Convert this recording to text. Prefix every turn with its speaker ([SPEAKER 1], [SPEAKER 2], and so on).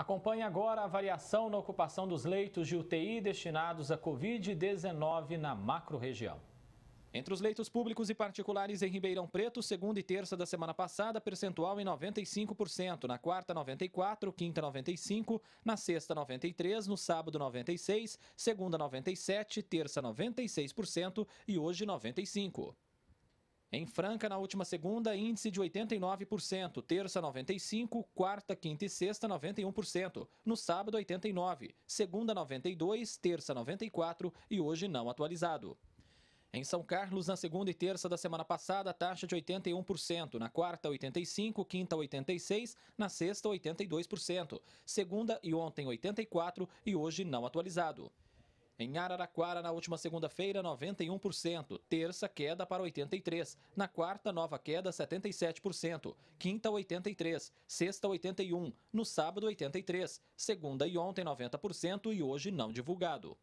[SPEAKER 1] Acompanhe agora a variação na ocupação dos leitos de UTI destinados à Covid-19 na macro-região. Entre os leitos públicos e particulares em Ribeirão Preto, segunda e terça da semana passada, percentual em 95%, na quarta 94%, quinta 95%, na sexta 93%, no sábado 96%, segunda 97%, terça 96% e hoje 95%. Em Franca, na última segunda, índice de 89%, terça 95%, quarta, quinta e sexta 91%, no sábado 89%, segunda 92%, terça 94% e hoje não atualizado. Em São Carlos, na segunda e terça da semana passada, taxa de 81%, na quarta 85%, quinta 86%, na sexta 82%, segunda e ontem 84% e hoje não atualizado. Em Araraquara, na última segunda-feira, 91%. Terça, queda para 83%. Na quarta, nova queda, 77%. Quinta, 83%. Sexta, 81%. No sábado, 83%. Segunda e ontem, 90%. E hoje, não divulgado.